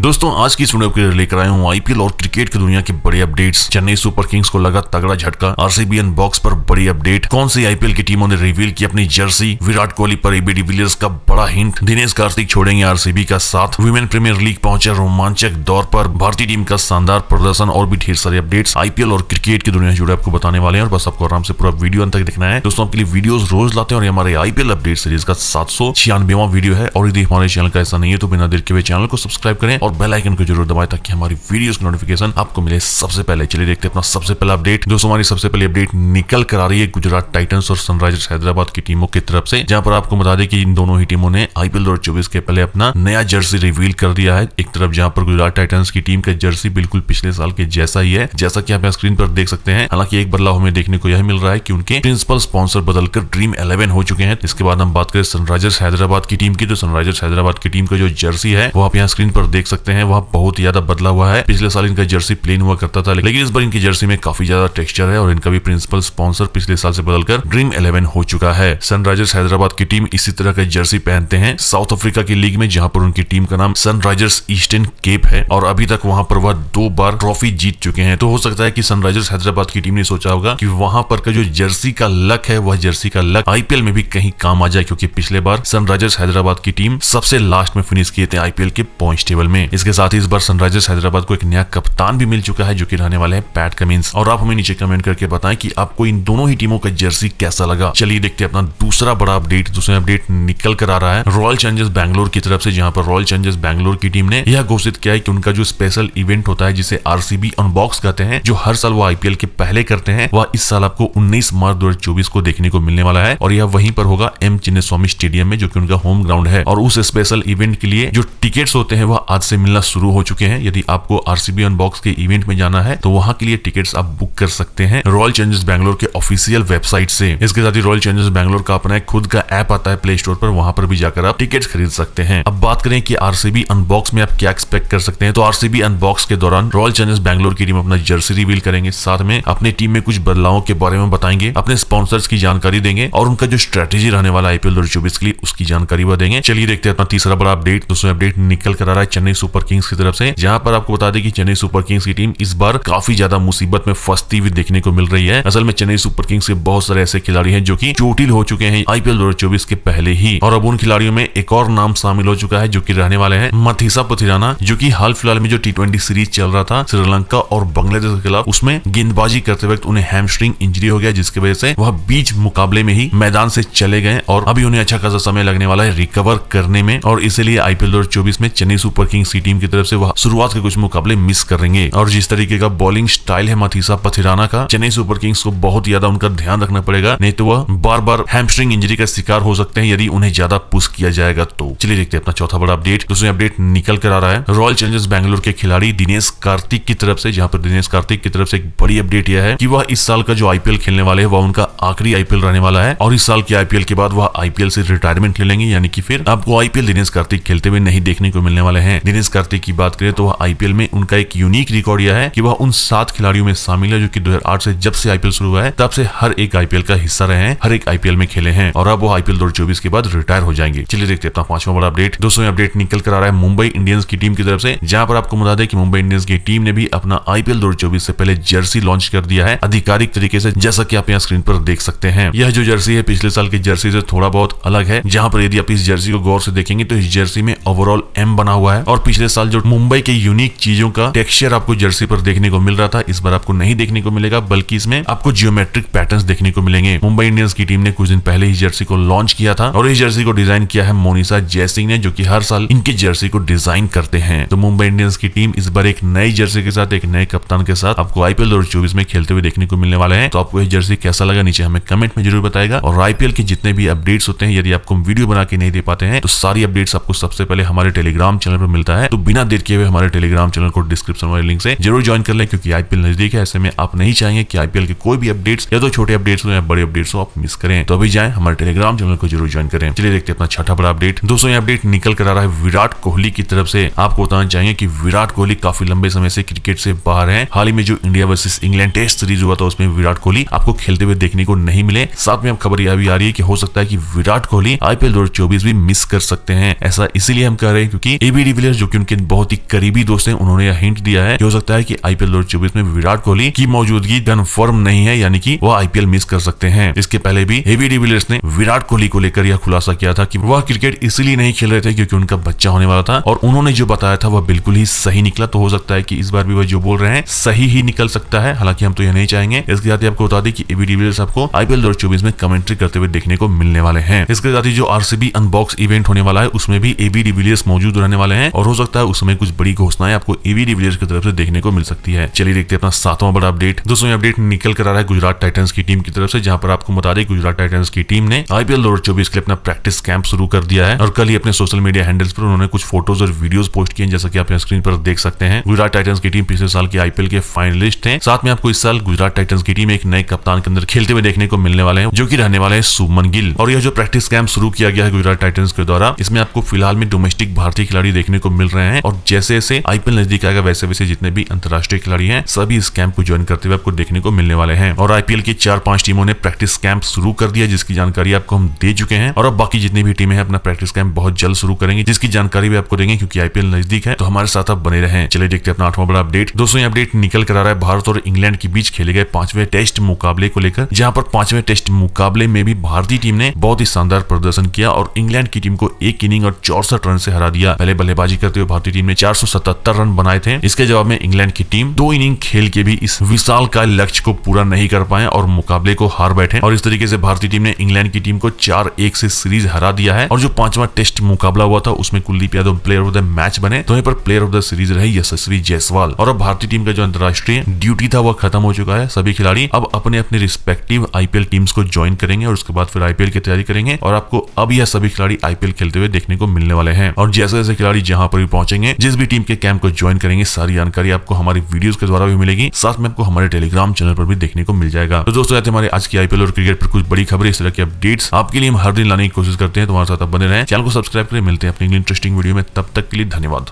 दोस्तों आज की स्टूडियो के लेकर आया हूँ आईपीएल और क्रिकेट की दुनिया के बड़े अपडेट्स चेन्नई सुपर किंग्स को लगा तगड़ा झटका आरसीबी बॉक्स पर बड़ी अपडेट कौन सी आईपीएल की टीमों ने रिवील की अपनी जर्सी विराट कोहली पर एबीडी विलियर्स का बड़ा हिंट दिनेश कार्तिक छोड़ेंगे आरसीबी का साथ वुमेन प्रीमियर लीग पहुंचे रोमांचक दौर पर भारतीय टीम का शानदार प्रदर्शन और भी ढेर सारे अपडेट्स आईपीएल और क्रिकेट की दुनिया जुड़े आपको बताने वाले हैं और बस आपको आराम से पूरा वीडियो अंत तक देखना है दोस्तों आपके लिए वीडियो रोज लाते हैं और हमारे आईपीएल अपडेट सीरीज का सात सौ छियानवे वीडियो है और यदि हमारे चैनल का ऐसा नहीं है तो बिना देर के हुए चैनल को सब्सक्राइब करें और बेल आइकन को जरूर दबाए ताकि हमारी वीडियोस की नोटिफिकेशन आपको मिले सबसे पहले चलिए देखते हैं अपना सबसे पहला अपडेट दोस्तों हमारी सबसे पहले अपडेट निकल कर आ रही है गुजरात टाइटन्स और सनराइजर्स हैदराबाद की टीमों की तरफ से जहां पर आपको बता दें कि इन दोनों ही टीमों ने आईपीएल दो चौबीस के पहले अपना नया जर्सी रिवील कर दिया है एक तरफ जहां पर गुजरात टाइटन्स की टीम का जर्सी बिल्कुल पिछले साल के जैसा ही है जैसा कि आप स्क्रीन पर देख सकते हैं हालांकि एक बदलाव हमें देखने को यह मिल रहा है कि उनके प्रिंसिपल स्पॉन्सर बदलकर ड्रीम इलेवन हो चुके हैं इसके बाद हम बात करें सनराइजर्स हैदराबाद की टीम की तो सनराइजर्स हैदराबाद की टीम का जो जर्सी है वो आप यहाँ स्क्रीन पर देख सकते हैं वह बहुत ही ज्यादा बदला हुआ है पिछले साल इनका जर्सी प्लेन हुआ करता था लेकिन इस बार इनकी जर्सी में काफी ज्यादा टेक्सचर है और इनका भी प्रिंसिपल स्पॉन्सर पिछले साल से बदलकर ड्रीम इलेवन हो चुका है सनराइजर्स हैदराबाद की टीम इसी तरह का जर्सी पहनते हैं साउथ अफ्रीका की लीग में जहाँ पर उनकी टीम का नाम सनराइजर्स ईस्टर्न केप है और अभी तक वहाँ पर वह दो बार ट्रॉफी जीत चुके हैं तो हो सकता है की सनराइजर्स हैदराबाद की टीम ने सोचा होगा की वहाँ पर का जो जर्सी का लक है वह जर्सी का लक आईपीएल में भी कहीं काम आ जाए क्योंकि पिछले बार सनराइजर्स हैदराबाद की टीम सबसे लास्ट में फिनिश किए थे आईपीएल के पॉइंट टेबल में हैं इसके साथ ही इस बार सनराइजर्स हैदराबाद को एक नया कप्तान भी मिल चुका है जो की रहने वाले हैं पैट कमिंस और आप हमें नीचे कमेंट करके बताए की आपको इन दोनों ही टीमों का जर्सी कैसा लगा चलिए देखते अपना दूसरा बड़ा अपडेट दूसरा अपडेट निकल कर आ रहा है रॉयल चैलेंजर्स बैंगलोर की तरफ से जहाँ पर रॉयल चैलेंजर्स बैंगलोर की टीम ने यह घोषित किया है कि उनका जो स्पेशल इवेंट होता है जिसे आरसीबी अनबॉक्स कहते हैं जो हर साल वो आईपीएल के पहले करते हैं वह इस साल आपको उन्नीस मार्च दो को देखने को मिलने वाला है और यह वहीं पर होगा एम चिन्ह स्टेडियम में जो की उनका होम ग्राउंड है और उस स्पेशल इवेंट के लिए जो टिकट होते हैं वह आज से मिलना शुरू हो चुके हैं यदि आपको आरसीबी अनबॉक्स के इवेंट में जाना है तो वहां के लिए टिकट आप बुक कर सकते हैं रॉयल चैलेंजर्स बैंगलोर के ऑफिसियल वेबसाइट से इसके साथ ही रॉयल चैलेंजर्स बैंगलोर का अपना खुद का एप आता है प्ले स्टोर पर वहाँ पर भी जाकर आप टिकट खरीद सकते हैं अब बात करें कि आरसीबी अनबॉक्स में आप क्या एक्सपेक्ट कर सकते हैं तो आरसीबी अनबॉक्स के दौरान रॉयल चैलेंजर्स बैंगलोर की टीम अपना जर्सी रिवील करेंगे साथ में अपनी टीम में कुछ बदलावों के बारे में बताएंगे अपने स्पॉन्सर्स की जानकारी देंगे और उनका जो स्ट्रेटेजी रहने वाला आईपीएल दो के लिए उसकी जानकारी वह देंगे चलिए देखते हैं अपना तीसरा बड़ा अपडेट दोस्तों अपडेट निकल कर आ रहा है चेन्नई सुपर किंग्स की तरफ से जहां पर आपको बता दें कि चेन्नई सुपर किंग्स की टीम इस बार काफी ज्यादा मुसीबत में फंसती हुई देखने को मिल रही है असल में चेन्नई सुपर किंग्स के बहुत सारे ऐसे खिलाड़ी हैं जो कि चोटिल हो चुके हैं आईपीएल दो के पहले ही और अब उन खिलाड़ियों में एक और नाम शामिल हो चुका है जो की रहने वाले हैं मथिसा पथिराना जो की हाल फिलहाल में जो टी सीरीज चल रहा था श्रीलंका और बांग्लादेश के खिलाफ उसमें गेंदबाजी करते वक्त उन्हें हैमस्ट्रिंग इंजरी हो गया जिसकी वजह से वह बीच मुकाबले में ही मैदान से चले गए और अभी उन्हें अच्छा खासा समय लगने वाला है रिकवर करने में और इसीलिए आईपीएल दो में चेन्नई सुपर किंग्स उसकी टीम की तरफ से वह शुरुआत के कुछ मुकाबले मिस करेंगे और जिस तरीके का बॉलिंग स्टाइल है मथीसा पथिराना का चेन्नई सुपर किंग्स को बहुत ज्यादा उनका ध्यान रखना पड़ेगा नहीं तो वह बार बार हेमस्ट्रिंग इंजरी का शिकार हो सकते हैं यदि उन्हें ज्यादा पुश किया जाएगा तो चलिए देखते हैं अपना चौथा बड़ा अपडेट दूसरे अपडेट निकल कर आ रहा है रॉयल चैलेंजर्स बैंगलोर के खिलाड़ी दिनेश कार्तिक की तरफ से जहां पर दिनेश कार्तिक की तरफ से एक बड़ी अपडेट यह है कि वह इस साल का जो आईपीएल खेलने वाले हैं वह उनका आखिरी आईपीएल रहने वाला है और इस साल के आईपीएल के बाद वह आईपीएल से रिटायरमेंट ले लेंगे यानी कि फिर आपको आईपीएल दिनेश कार्तिक खेलते हुए नहीं देखने को मिलने वाले हैं दिनेश मैनेज करते की बात करें तो वह आईपीएल में उनका एक यूनिक रिकॉर्ड यह है कि वह उन सात खिलाड़ियों में शामिल है जो कि 2008 से जब से आईपीएल शुरू हुआ है तब से हर एक आईपीएल का हिस्सा रहे हैं हर एक आईपीएल में खेले हैं और अब वो आईपीएल दो के बाद रिटायर हो जाएंगे चलिए देखते अपना पांचवा बड़ा अपडेट दोस्तों अपडेट निकल कर आ रहा है मुंबई इंडियंस की टीम की तरफ से जहां पर आपको बता दें कि मुंबई इंडियंस की टीम ने भी अपना आईपीएल दो से पहले जर्सी लॉन्च कर दिया है आधिकारिक तरीके से जैसा की आप यहाँ स्क्रीन पर देख सकते हैं यह जो जर्सी है पिछले साल की जर्सी से थोड़ा बहुत अलग है जहाँ पर यदि आप इस जर्सी को गौर से देखेंगे तो इस जर्सी में ओवरऑल एम बना हुआ है और पिछले साल जो मुंबई के यूनिक चीजों का टेक्सचर आपको जर्सी पर देखने को मिल रहा था इस बार आपको नहीं देखने को मिलेगा बल्कि इसमें आपको जियोमेट्रिक पैटर्न देखने को मिलेंगे मुंबई इंडियंस की टीम ने कुछ दिन पहले ही जर्सी को लॉन्च किया था और इस जर्सी को डिजाइन किया है मोनिसा जयसिंह ने जो की हर साल इनकी जर्सी को डिजाइन करते हैं तो मुंबई इंडियंस की टीम इस बार एक नई जर्सी के साथ एक नए कप्तान के साथ आपको आईपीएल दो में खेलते हुए देखने को मिलने वाले हैं तो आपको यह जर्सी कैसा लगा नीचे हमें कमेंट में जरूर बताएगा और आईपीएल के जितने भी अपडेट्स होते हैं यदि आपको वीडियो बना के नहीं दे पाते हैं तो सारी अपडेट्स आपको सबसे पहले हमारे टेलीग्राम चैनल पर मिलता है तो बिना देर किए हुए हमारे टेलीग्राम चैनल को डिस्क्रिप्शन वाले लिंक से जरूर ज्वाइन कर ले क्योंकि आईपीएल नजदीक है ऐसे में आप नहीं चाहेंगे कि आईपीएल के कोई भी अपडेट्स या तो छोटे अपडेट्स हो या बड़े अपडेट्स हो आप मिस करें तो अभी जाए हमारे टेलीग्राम चैनल को जरूर ज्वाइन करें चलिए देखते हैं अपना छठा बड़ा अपडेट दोस्तों ये अपडेट निकल कर आ रहा है विराट कोहली की तरफ से आपको बताना चाहिए की विराट कोहली काफी लंबे समय से क्रिकेट से बाहर है हाल ही में जो India versus England test series हुआ था उसमें विराट कोहली आपको खेलते हुए देखने को नहीं मिले साथ में अब खबर यह भी आ रही है कि हो सकता है कि विराट कोहली आईपीएल दो भी मिस कर सकते हैं ऐसा इसीलिए इसलिए हम कह रहे हैं क्योंकि एबी डिविलियर्स जो कि उनके बहुत ही करीबी दोस्त हैं उन्होंने यह हिंट दिया है कि हो सकता है कि आईपीएल दो में विराट कोहली की मौजूदगी कन्फर्म नहीं है यानी कि वह आईपीएल मिस कर सकते हैं इसके पहले भी एबी डिविलियर्स ने विराट कोहली को लेकर यह खुलासा किया था कि वह क्रिकेट इसलिए नहीं खेल रहे थे क्योंकि उनका बच्चा होने वाला था और उन्होंने जो बताया था वह बिल्कुल ही सही निकला तो हो सकता है कि इस बार भी वह जो बोल रहे हैं सही ही निकल सकता है हालांकि हम तो यह नहीं चाहेंगे इसके साथ ही आपको बता दें कि एबी डिविलियर्स आपको आईपीएल दो में कमेंट्री करते हुए देखने को मिलने वाले हैं इसके साथ ही जो आरसीबी अनबॉक्स इवेंट होने वाला है उसमें भी एबी डिविलियर्स मौजूद रहने वाले हैं और हो सकता है उस समय कुछ बड़ी घोषणाएं आपको एवी डिविलियर्स की तरफ से देखने को मिल सकती है चलिए देखते हैं अपना सातवां बड़ा अपडेट दोस्तों ये अपडेट निकल कर आ रहा है गुजरात टाइटन्स की टीम की तरफ से जहां पर आपको बता दें गुजरात टाइटन्स की टीम ने आईपीएल दो हजार चौबीस के लिए अपना प्रैक्टिस कैंप शुरू कर दिया है और कल ही अपने सोशल मीडिया हैंडल्स पर उन्होंने कुछ फोटोज और वीडियोज पोस्ट किए जैसा कि आप स्क्रीन पर देख सकते हैं गुजरात टाइटन्स की टीम पिछले साल के आईपीएल के फाइनलिस्ट है साथ में आपको इस साल गुजरात टाइटन्स की टीम एक नए कप्तान के अंदर खेलते हुए देखने को मिलने वाले हैं जो की रहने वाले हैं सुमन गिल और यह जो प्रैक्टिस कैंप शुरू किया गया है गुजरात टाइटन्स के द्वारा इसमें आपको फिलहाल में डोमेस्टिक भारतीय खिलाड़ी देखने को मिल रहे हैं और जैसे जैसे आईपीएल नजदीक आएगा वैसे वैसे जितने भी अंतर्राष्ट्रीय खिलाड़ी हैं सभी इस कैंप को ज्वाइन करते हुए आपको देखने को मिलने वाले हैं और आईपीएल की चार पांच टीमों ने प्रैक्टिस कैंप शुरू कर दिया जिसकी जानकारी आपको हम दे चुके हैं और अब बाकी जितनी भी टीमें हैं अपना प्रैक्टिस कैंप बहुत जल्द शुरू करेंगे जिसकी जानकारी भी आपको देंगे क्योंकि आईपीएल नजदीक है तो हमारे साथ आप बने रहे चले देखते हैं अपना आठवां बड़ा अपडेट दोस्तों ये अपडेट निकल कर आ रहा है भारत और इंग्लैंड के बीच खेले गए पांचवें टेस्ट मुकाबले को लेकर जहां पर पांचवें टेस्ट मुकाबले में भी भारतीय टीम ने बहुत ही शानदार प्रदर्शन किया और इंग्लैंड की टीम को एक इनिंग और चौसठ रन से हरा दिया पहले बल्लेबाजी करते हुए भारतीय टीम ने 477 रन बनाए थे इसके जवाब में इंग्लैंड की टीम दो इनिंग खेल के भी इस विशाल का लक्ष्य को पूरा नहीं कर पाए और मुकाबले को हार बैठे और इस तरीके से भारतीय टीम ने इंग्लैंड की टीम को चार एक से सीरीज हरा दिया है और जो पांचवा टेस्ट मुकाबला हुआ था उसमें Kuldeep Yadav player of the match बने तो यहाँ पर प्लेयर ऑफ द सीरीज रहे यशस्वी जायसवाल और अब भारतीय टीम का जो अंतर्राष्ट्रीय ड्यूटी था वह खत्म हो चुका है सभी खिलाड़ी अब अपने अपने रिस्पेक्टिव आईपीएल टीम्स को ज्वाइन करेंगे और उसके बाद फिर आईपीएल की तैयारी करेंगे और आपको अब यह सभी खिलाड़ी आईपीएल खेलते हुए देखने को मिलने वाले हैं हैं और जैसे जैसे खिलाड़ी जहां पर भी पहुंचेंगे जिस भी टीम के कैंप को ज्वाइन करेंगे सारी जानकारी आपको हमारी वीडियो के द्वारा भी मिलेगी साथ में आपको हमारे टेलीग्राम चैनल पर भी देखने को मिल जाएगा तो दोस्तों हमारे आज की आईपीएल और क्रिकेट पर कुछ बड़ी खबर इस तरह की अपडेट्स आपके लिए हम हर दिन लाने की कोशिश करते हैं तुम्हारे तो साथ बने रहे चैनल को सब्सक्राइब करें मिलते हैं अपनी इंटरेस्टिंग वीडियो में तब तक के लिए धन्यवाद